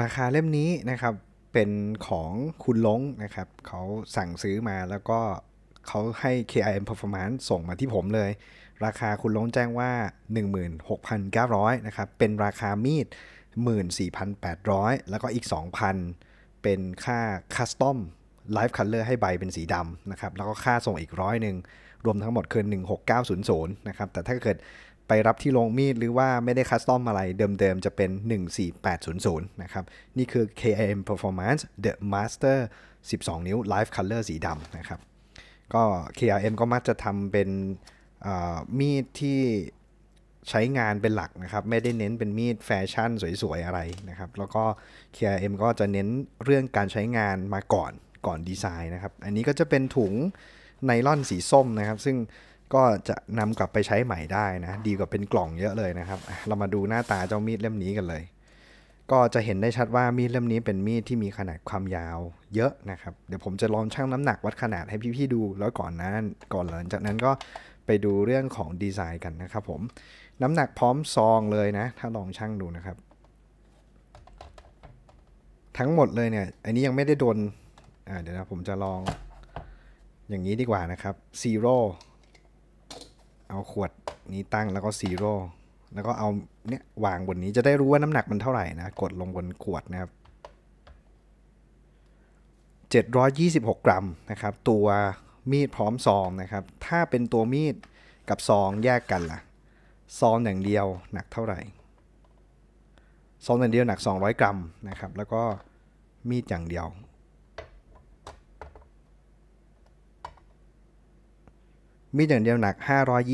ราคาเล่มนี้นะครับ เป็นของคุณล้งนะครับเขาสั่งซื้อมาแล้วก็เขาให้ KIM Performance ส่งมาที่ผมเลย ราคาคุณล้งแจ้งว่า 16,900นะครับ เป็นราคามีด 14,800 แล้วก็อีก 2,000 เป็นค่าคัสตอมไลฟ์คัลเลอร์ให้ใบเป็นสีดำนะครับ แล้วก็ค่าส่งอีกร้อยหนึ่งรวมทั้งหมดคือ 16900นะครับ แต่ถ้าเกิดไปรับที่โรงมีดหรือว่าไม่ได้คัสตอมอะไรเดิมๆ จะเป็น 14800นะครับนี่คือ KIM Performance The Master 12 นิ้ว Live Color สีดำนะครับก็ k i m ก็มักจะทำเป็นมีดที่ใช้งานเป็นหลักนะครับ ไม่ได้เน้นเป็นมีดแฟชั่นสวยๆ อะไรนะครับแล้วก็ k i m ก็จะเน้นเรื่องการใช้งานมาก่อนก่อนดีไซน์นะครับอันนี้ก็จะเป็นถุงไนล่อนสีส้มนะครับซึ่งก็จะนำกลับไปใช้ใหม่ได้นะ ดีกว่าเป็นกล่องเยอะเลยนะครับ เรามาดูหน้าตาเจ้ามีดเล่มนี้กันเลย ก็จะเห็นได้ชัดว่ามีดเล่มนี้เป็นมีดที่มีขนาดความยาวเยอะนะครับ เดี๋ยวผมจะลองชั่งน้ำหนักวัดขนาดให้พี่ๆดูแล้วก่อนนะก่อนหลังจากนั้นก็ไปดูเรื่องของดีไซน์กันนะครับ ผม น้ำหนักพร้อมซองเลยนะ ถ้าลองชั่งดูนะครับ ทั้งหมดเลยเนี่ย อันนี้ยังไม่ได้โดน เดี๋ยวนะผมจะลองอย่างนี้ดีกว่านะครับซีโรเอาขวดนี้ตั้งแล้วก็ซีโร่แล้วก็เอาเนี่ยวางบนนี้จะได้รู้ว่าน้ำหนักมันเท่าไหร่นะกดลงบนขวดนะครับ726 กรัมนะครับตัวมีดพร้อมซองนะครับถ้าเป็นตัวมีดกับซองแยกกันละ่ะซองอย่างเดียวหนักเท่าไหร่ซองอย่างเดียวหนัก200 กรัมนะครับแล้วก็มีดอย่างเดียวมีดอย่างเดียวหนัก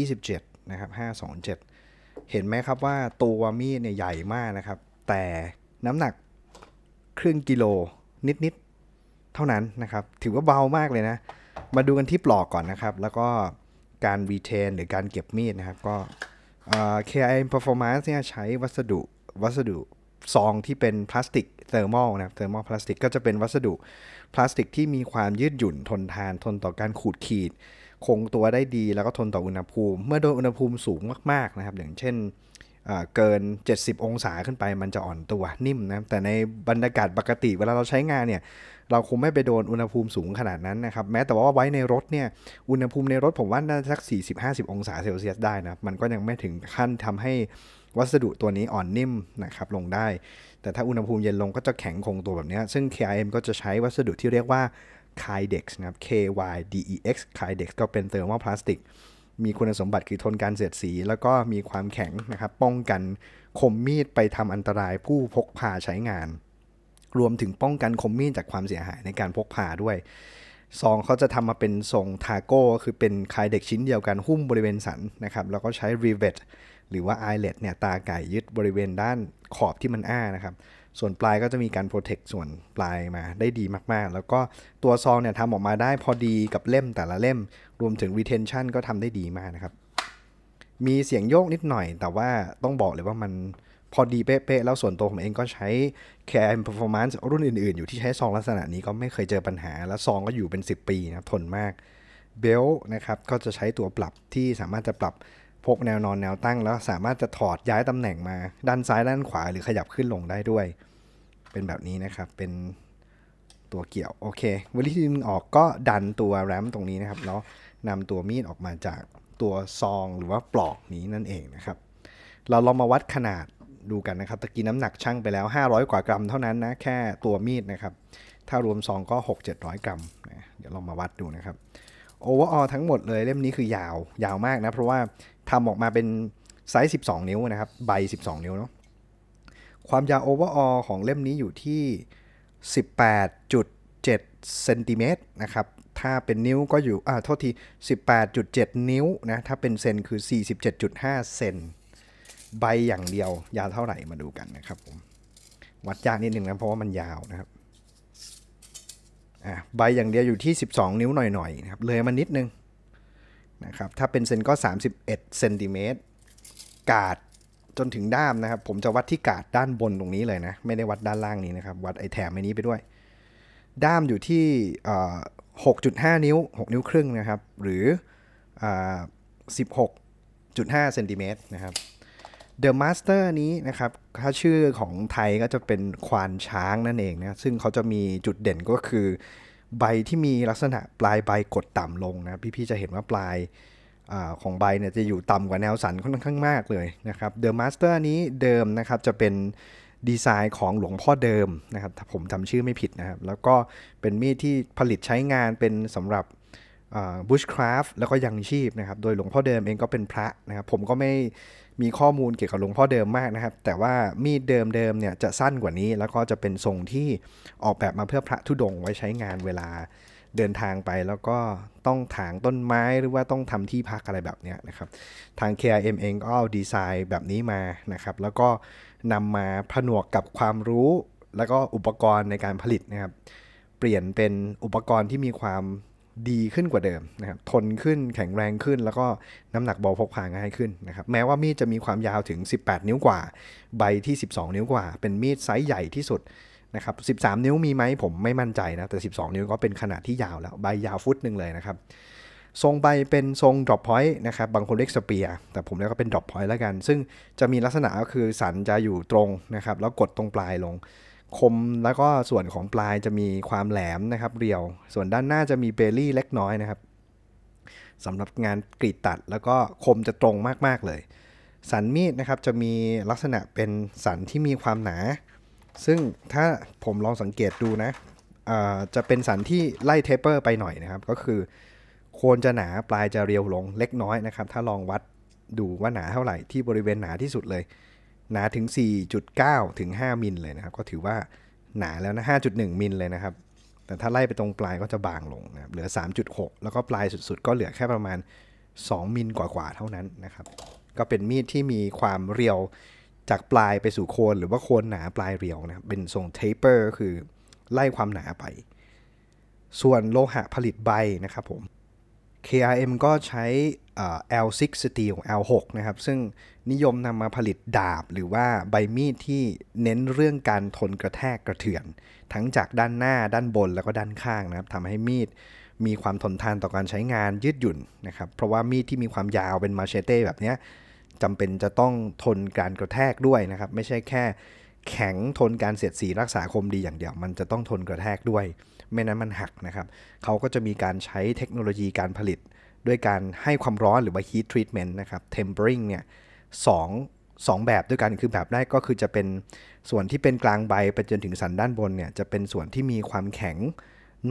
527 นะครับ 527 เห็นไหมครับว่าตัวมีดเนี่ยใหญ่มากนะครับ แต่น้ำหนักครึ่งกิโลนิดๆ เท่านั้นนะครับ ถือว่าเบามากเลยนะ มาดูกันที่ปลอกก่อนนะครับ แล้วก็การรีเทนหรือการเก็บมีดนะครับ ก็ KIM Performance เนี่ยใช้วัสดุวัสดุซองที่เป็นพลาสติกเทอร์มอลนะครับ เทอร์มอลพลาสติกก็จะเป็นวัสดุพลาสติกที่มีความยืดหยุ่นทนทานทนต่อการขูดขีดคงตัวได้ดีแล้วก็ทนต่ออุณหภูมิ เมื่อโดนอุณหภูมิสูงมากๆนะครับอย่างเช่นเกิน 70 องศาขึ้นไปมันจะอ่อนตัวนิ่มนะแต่ในบรรยากาศปกติเวลาเราใช้งานเนี่ยเราคงไม่ไปโดนอุณหภูมิสูงขนาดนั้นนะครับแม้แต่ว่าไว้ในรถเนี่ยอุณหภูมิในรถผมว่าน่าสัก40-50องศาเซลเซียสได้นะมันก็ยังไม่ถึงขั้นทำให้วัสดุตัวนี้อ่อนนิ่มนะครับลงได้ แต่ถ้าอุณหภูมิเย็นลงก็จะแข็งคงตัวแบบนี้ซึ่ง KIM ก็จะใช้วัสดุที่เรียกว่า Kydex นะครับ K Y D E X Kydex ก็เป็นเตอร์โมพลาสติก มีคุณสมบัติคือทนการเสียดสี แล้วก็มีความแข็งนะครับ ป้องกันคมมีดไปทำอันตรายผู้พกพาใช้งาน รวมถึงป้องกันคมมีดจากความเสียหายในการพกพาด้วย ซองเขาจะทำมาเป็นทรงทาโก้คือเป็นคายเด็กชิ้นเดียวกันหุ้มบริเวณสันนะครับ แล้วก็ใช้รีเวทหรือว่าไอเลตเนี่ย ตาไก่ยึดบริเวณด้านขอบที่มันอ้านะครับส่วนปลายก็จะมีการโปรเทคส่วนปลายมาได้ดีมาก ๆ แล้วก็ตัวซองเนี่ยทำออกมาได้พอดีกับเล่มแต่ละเล่ม รวมถึง retention ก็ทำได้ดีมากนะครับ มีเสียงโยกนิดหน่อย แต่ว่าต้องบอกเลยว่ามันพอดีเป๊ะ ๆ แล้วส่วนตัวผมเองก็ใช้ Care and Performance รุ่นอื่น ๆ อยู่ที่ใช้ซองลักษณะนี้ก็ไม่เคยเจอปัญหา แล้วซองก็อยู่เป็น 10 ปีนะ ทนมากเบลนะครับก็จะใช้ตัวปรับที่สามารถจะปรับพกแนวนอนแนวตั้งแล้วสามารถจะถอดย้ายตำแหน่งมาด้านซ้ายด้านขวาหรือขยับขึ้นลงได้ด้วย เป็นแบบนี้นะครับเป็นตัวเกี่ยว โอเควิธีดึงออกก็ดันตัวแรมตรงนี้นะครับแล้วนำตัวมีดออกมาจากตัวซองหรือว่าปลอกนี้นั่นเองนะครับ เราลองมาวัดขนาดดูกันนะครับตะกี้น้ำหนักชั่งไปแล้ว 500 กว่ากรัมเท่านั้นนะแค่ตัวมีดนะครับถ้ารวมซองก็6-700กรัมนะเดี๋ยวลองมาวัดดูนะครับโอเวอร์ออทั้งหมดเลยเล่มนี้คือยาวยาวมากนะเพราะว่าทำออกมาเป็นไซส์12 นิ้วนะครับ ใบ 12 นิ้วเนาะความยาวโอเวอร์ออของเล่มนี้อยู่ที่ 18.7เซนติเมตรนะครับถ้าเป็นนิ้วก็อยู่อ่าโทษที 18.7 นิ้วนะ ถ้าเป็นเซนคือ 47.5เซนใบอย่างเดียวยาวเท่าไหร่มาดูกันนะครับผมวัดยากนิดนึงนะเพราะว่ามันยาวนะครับอ่าใบอย่างเดียวอยู่ที่ 12 นิ้วหน่อยๆนะครับเลยมานิดนึงนะครับถ้าเป็นเซนก็ 31เซนติเมตรกาดจนถึงด้ามนะครับ ผมจะวัดที่กาดด้านบนตรงนี้เลยนะ ไม่ได้วัดด้านล่างนี้นะครับ วัดไอแถมไอนี้ไปด้วย ด้ามอยู่ที่หกจุดห้านิ้ว 6 นิ้วครึ่งนะครับ หรือ1 6บจุดห้าเซนติเมตรนะครับเดอะมาสเตอร์นี้นะครับ ถ้าชื่อของไทยก็จะเป็นควานช้างนั่นเองนะ ซึ่งเขาจะมีจุดเด่นก็คือใบที่มีลักษณะปลายใบกดต่ำลงนะพี่ๆจะเห็นว่าปลายอของใบเนี่ยจะอยู่ต่ำกว่าแนวสันค่อนข้างมากเลยนะครับเดอะมาสเตอร์นี้เดิมนะครับ จะเป็นดีไซน์ของหลวงพ่อเดิมนะครับผมจำชื่อไม่ผิดนะครับ แล้วก็เป็นมีดที่ผลิตใช้งานเป็นสำหรับบูชคราฟแล้วก็ยังชีพนะครับ โดยหลวงพ่อเดิมเองก็เป็นพระนะครับ ผมก็ไม่มีข้อมูลเกี่ยวกับหลวงพ่อเดิมมากนะครับ แต่ว่ามีดเดิมๆเนี่ยจะสั้นกว่านี้แล้วก็จะเป็นทรงที่ออกแบบมาเพื่อพระธุดงไว้ใช้งานเวลาเดินทางไป แล้วก็ต้องถางต้นไม้หรือว่าต้องทำที่พักอะไรแบบนี้นะครับ ทาง KRM เองก็เอาดีไซน์แบบนี้มานะครับแล้วก็นำมาผนวกกับความรู้แล้วก็อุปกรณ์ในการผลิตนะครับ เปลี่ยนเป็นอุปกรณ์ที่มีความดีขึ้นกว่าเดิมนะครับ ทนขึ้นแข็งแรงขึ้น แล้วก็น้ำหนักเบาพกพาง่ายขึ้นนะครับ แม้ว่ามีดจะมีความยาวถึง 18 นิ้วกว่า ใบที่ 12 นิ้วกว่า เป็นมีดไซส์ใหญ่ที่สุดนะครับ13นิ้วมีไหมผมไม่มั่นใจนะ แต่ 12 นิ้วก็เป็นขนาดที่ยาวแล้ว ใบยาวฟุตหนึ่งเลยนะครับ ทรงใบเป็นทรง drop point นะครับ บางคนเรียกสเปียร์แต่ผมเรียกว่าเป็น drop point แล้วกัน ซึ่งจะมีลักษณะก็คือสันจะอยู่ตรงนะครับ แล้วกดตรงปลายลงคมแล้วก็ส่วนของปลายจะมีความแหลมนะครับเรียวส่วนด้านหน้าจะมีเบลลี่เล็กน้อยนะครับสำหรับงานกรีดตัดแล้วก็คมจะตรงมากๆเลย สันมีดนะครับจะมีลักษณะเป็นสันที่มีความหนา ซึ่งถ้าผมลองสังเกตดูนะจะเป็นสันที่ไล่เทปเปอร์ไปหน่อยนะครับก็คือโคนจะหนาปลายจะเรียวลงเล็กน้อยนะครับถ้าลองวัดดูว่าหนาเท่าไหร่ที่บริเวณหนาที่สุดเลยหนาถึง 4.9ถึง5มิลเลยนะครับ ก็ถือว่าหนาแล้วนะ5.1มิลเลยนะครับ แต่ถ้าไล่ไปตรงปลายก็จะบางลงนะครับเหลือ 3.6 แล้วก็ปลายสุด ๆ ก็เหลือแค่ประมาณ 2มิลกว่าๆเท่านั้นนะครับ ก็เป็นมีดที่มีความเรียวจากปลายไปสู่โคนหรือว่าโคนหนาปลายเรียวนะเป็นทรงเทปเปอร์ก็คือไล่ความหนาไป ส่วนโลหะผลิตใบนะครับผม KRM ก็ใช้ L6 Steel L6 นะครับ ซึ่งนิยมนำมาผลิตดาบ หรือว่าใบมีดที่เน้นเรื่องการทนกระแทกกระเทือน ทั้งจากด้านหน้าด้านบนแล้วก็ด้านข้างนะครับ ทำให้มีดมีความทนทานต่อการใช้งานยืดหยุ่นนะครับ เพราะว่ามีดที่มีความยาวเป็นมาเชเต้แบบนี้จำเป็นจะต้องทนการกระแทกด้วยนะครับ ไม่ใช่แค่แข็งทนการเสียดสีรักษาคมดีอย่างเดียว มันจะต้องทนกระแทกด้วยไม่นั้นมันหักนะครับเขาก็จะมีการใช้เทคโนโลยีการผลิตด้วยการให้ความร้อนหรือว่า heat treatment นะครับ tempering เนี่ยสองสองแบบด้วยกันคือแบบแรกก็คือจะเป็นส่วนที่เป็นกลางใบไปจนถึงสันด้านบนเนี่ยจะเป็นส่วนที่มีความแข็ง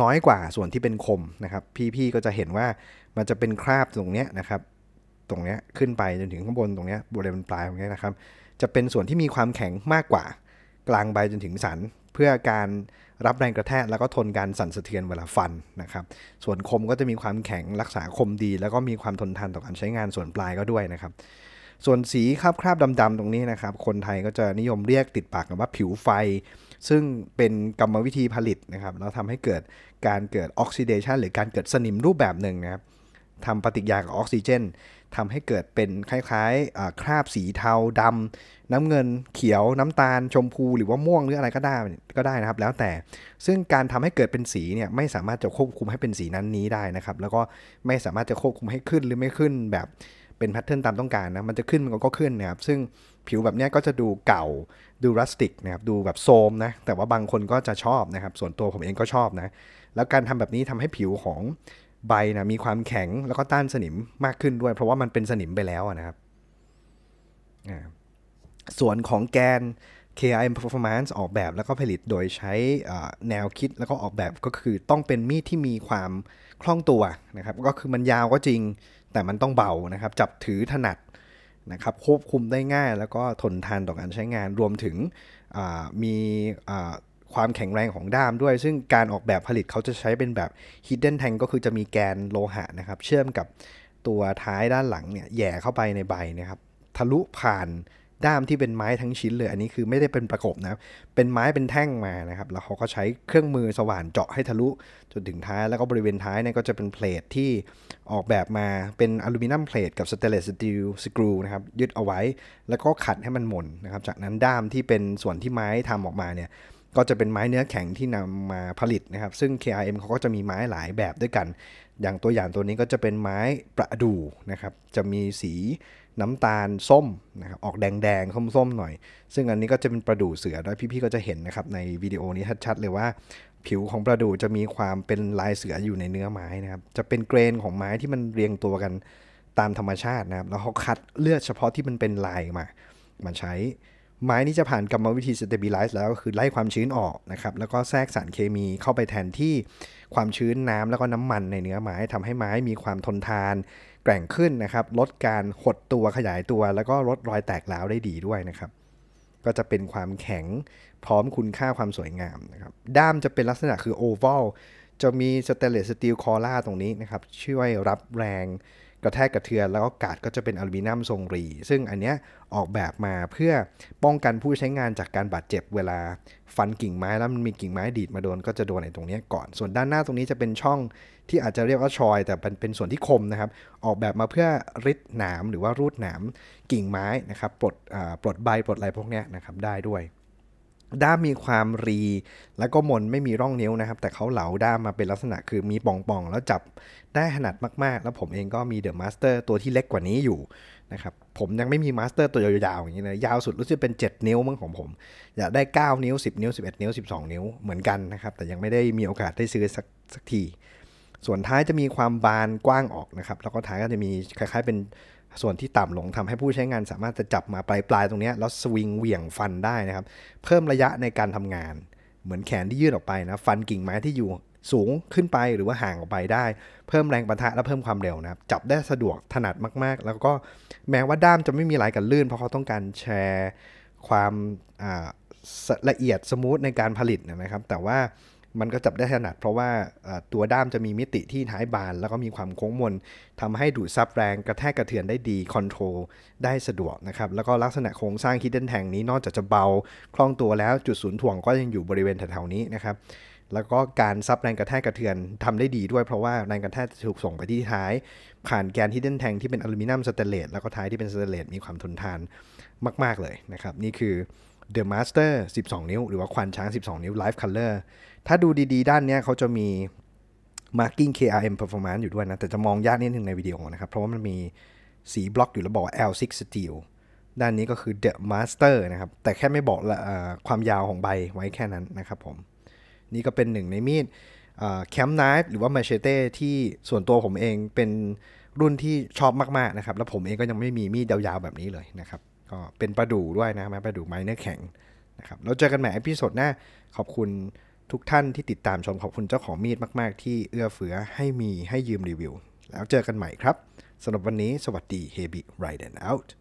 น้อยกว่าส่วนที่เป็นคมนะครับพี่ๆก็จะเห็นว่ามันจะเป็นคราบตรงเนี้ยนะครับตรงเนี้ยขึ้นไปจนถึงข้างบนตรงเนี้ยบริเวณปลายตรงเนี้ยนะครับจะเป็นส่วนที่มีความแข็งมากกว่ากลางใบจนถึงสันเพื่อการรับแรงกระแทกแล้วก็ทนการสั่นสะเทือนเวลาฟันนะครับ ส่วนคมก็จะมีความแข็งรักษาคมดี แล้วก็มีความทนทานต่อการใช้งานส่วนปลายก็ด้วยนะครับ ส่วนสีคราบคราบดำๆตรงนี้นะครับ คนไทยก็จะนิยมเรียกติดปากกันว่าผิวไฟ ซึ่งเป็นกรรมวิธีผลิตนะครับแล้วทำให้เกิดการเกิดออกซิเดชันหรือการเกิดสนิมรูปแบบหนึ่งนะครับทำปฏิกิริยากับออกซิเจนทำให้เกิดเป็นคล้ายๆคราบสีเทาดำน้ำเงิน เขียวน้ำตาลชมพูหรือว่าม่วง หรืออะไรก็ได้ก็ได้นะครับ แล้วแต่ซึ่งการทำให้เกิดเป็นสีเนี่ยไม่สามารถจะควบคุมให้เป็นสีนั้นนี้ได้นะครับแล้วก็ไม่สามารถจะควบคุมให้ขึ้นหรือไม่ขึ้นแบบเป็นแพทเทิร์นตามต้องการนะมันจะขึ้นมันก็ขึ้นนะครับซึ่งผิวแบบนี้ก็จะดูเก่าดูรัสติกนะครับดูแบบโซมนะแต่ว่าบางคนก็จะชอบนะครับส่วนตัวผมเองก็ชอบนะแล้วการทำแบบนี้ทำให้ผิวของใบนะมีความแข็งแล้วก็ต้านสนิมมากขึ้นด้วย เพราะว่ามันเป็นสนิมไปแล้วนะครับส่วนของแกน KIM Performance ออกแบบแล้วก็ผลิตโดยใช้แนวคิดแล้วก็ออกแบบก็คือต้องเป็นมีดที่มีความคล่องตัวนะครับก็คือมันยาวก็จริงแต่มันต้องเบานะครับจับถือถนัดนะครับควบคุมได้ง่าย แล้วก็ทนทานต่อการใช้งาน รวมถึงมีความแข็งแรงของด้ามด้วย ซึ่งการออกแบบผลิตเขาจะใช้เป็นแบบ hidden tang ก็คือจะมีแกนโลหะนะครับ เชื่อมกับตัวท้ายด้านหลังเนี่ยแย่เข้าไปในใบนะครับ ทะลุผ่านด้ามที่เป็นไม้ทั้งชิ้นเลย อันนี้คือไม่ได้เป็นประกบนะ เป็นไม้เป็นแท่งมานะครับ แล้วเขาก็ใช้เครื่องมือสว่านเจาะให้ทะลุจนถึงท้าย แล้วก็บริเวณท้ายเนี่ยก็จะเป็นเพลทที่ออกแบบมาเป็นอลูมิเนียมเพลทกับสเตเลสสตีลสกรูนะครับ ยึดเอาไว้ แล้วก็ขัดให้มันหมุนนะครับ จากนั้นด้ามที่เป็นส่วนที่ไม้ทำออกมาเนี่ยก็จะเป็นไม้เนื้อแข็งที่นำมาผลิตนะครับ ซึ่ง KRM เขาก็จะมีไม้หลายแบบด้วยกัน อย่างตัวอย่างตัวนี้ก็จะเป็นไม้ประดู่นะครับ จะมีสีน้ำตาลส้มนะครับ ออกแดงๆส้มๆหน่อย ซึ่งอันนี้ก็จะเป็นประดู่เสือด้วย พี่ๆ ก็จะเห็นนะครับในวิดีโอนี้ชัดๆเลยว่า ผิวของประดู่จะมีความเป็นลายเสืออยู่ในเนื้อไม้นะครับ จะเป็นเกรนของไม้ที่มันเรียงตัวกันตามธรรมชาตินะครับ แล้วเขาคัดเลือกเฉพาะที่มันเป็นลายมามาใช้ไม้นี้จะผ่านกรรมวิธีสเต b ิลไลซ์แล้วก็คือไล่ความชื้นออกนะครับแล้วก็แทรกสารเคมีเข้าไปแทนที่ความชื้นน้ำ แล้วก็น้ำมันในเนื้อไม้ทำให้ไม้มีความทนทาน แกร่งขึ้นนะครับลดการหดตัวขยายตัว แล้วก็ลดรอยแตกล้าวได้ดีด้วยนะครับ ก็จะเป็นความแข็งพร้อมคุณค่าความสวยงามนะครับ ด้ามจะเป็นลักษณะคือโอเวลจะมีสเตเลสสตีลคอร่าตรงนี้นะครับช่วยรับแรงกระแทกกระเทือนแล้วก็กาดก็จะเป็นอลูมิเนียมทรงรี ซึ่งอันเนี้ยออกแบบมาเพื่อป้องกันผู้ใช้งานจากการบาดเจ็บเวลาฟันกิ่งไม้แล้วมันมีกิ่งไม้ดีดมาโดนก็จะโดนในตรงนี้ก่อนส่วนด้านหน้าตรงนี้จะเป็นช่องที่อาจจะเรียกว่าชอย แต่เป็นเป็นส่วนที่คมนะครับออกแบบมาเพื่อริดหนามหรือว่ารูดหนามกิ่งไม้นะครับปลดปลดใบปลดอะไรพวกนี้นะครับได้ด้วยด้ามมีความรีแล้วก็มนไม่มีร่องนิ้วนะครับ แต่เขาเหลาด้ามมาเป็นลักษณะคือมีป่องๆ แล้วจับได้ขนัดมาก ๆ แล้วผมเองก็มีเดอะมาสเตอร์ตัวที่เล็กกว่านี้อยู่นะครับผมยังไม่มีมาสเตอร์ตัวยาว ๆ อย่างนี้เลยาวสุดรู้สึกเป็น 7 นิ้วมั้งของผมอยากได้ 9 นิ้ว 10นิ้ว11นิ้ว 12 นิ้ว เหมือนกันนะครับแต่ยังไม่ได้มีโอกาสได้ซื้อสักสักที ส่วนท้ายจะมีความบานกว้างออกนะครับแล้วก็ท้ายก็จะมีคล้าย ๆ เป็นส่วนที่ต่ำลงทำให้ผู้ใช้งานสามารถจะจับมาปลายปลายตรงนี้แล้วสวิงเหวี่ยงฟันได้นะครับ เพิ่มระยะในการทำงานเหมือนแขนที่ยื่นออกไปนะ ฟันกิ่งไม้ที่อยู่สูงขึ้นไปหรือว่าห่างออกไปได้ เพิ่มแรงประทะและเพิ่มความเร็วนะครับ จับได้สะดวกถนัดมากๆ แล้วก็แม้ว่าด้ามจะไม่มีลายกันลื่น เพราะเขาต้องการแชร์ความละเอียดสมูทในการผลิตนะครับแต่ว่ามันก็จับได้ถนัดเพราะว่าตัวด้ามจะมีมิติที่ท้ายบาน แล้วก็มีความโค้งมนทำให้ดูดซับแรงกระแทกกระเทือนได้ดี คอนโทรลได้สะดวกนะครับแล้วก็ลักษณะโครงสร้างคิดเดนแทงนี้นอกจากจะเบาคล่องตัวแล้วจุดศูนย์ถ่วงก็ยังอยู่บริเวณแถวๆนี้นะครับแล้วก็การซับแรงกระแทกกระเทือนทำได้ดีด้วยเพราะว่าแรงกระแทกถูกส่งไปที่ท้ายผ่านแกนที่เด่นแทงที่เป็นอลูมิเนียมสเตเลสแล้วก็ท้ายที่เป็นสเตเลสมีความทนทานมาก ๆ เลยนะครับนี่คือ The Master 12 นิ้ว หรือว่าควันช้าง 12 นิ้ว Live Color ถ้าดูดี ๆ ด้านเนี้ยเขาจะมี Marking KRM Performance อยู่ด้วยนะ แต่จะมองยากนิดนึงในวิดีโอนะครับ เพราะว่ามันมีสีบล็อกอยู่แล้วบอกว่า L6 Steel ด้านนี้ก็คือ The Master นะครับ แต่แค่ไม่บอกอความยาวของใบไว้แค่นั้นนะครับผม นี่ก็เป็นหนึ่งในมีดแคมป์ไนฟ์หรือว่ามาเชเต้ที่ส่วนตัวผมเองเป็นรุ่นที่ชอบมากๆนะครับ แล้วผมเองก็ยังไม่มีมีดยาวๆแบบนี้เลยนะครับก็เป็นประดู่ด้วยนะรม้ประดู่ไม้เนื้อแข็งนะครับเราเจอกันใหม่อพิสซดหน้าขอบคุณทุกท่านที่ติดตามชมขอบคุณเจ้าของมีดมาก ๆ ที่เอื้อเฟื้อให้มีให้ยืมรีวิว แล้วเจอกันใหม่ครับสำหรับวันนี้สวัสดีเฮบิไรเดนเอาท์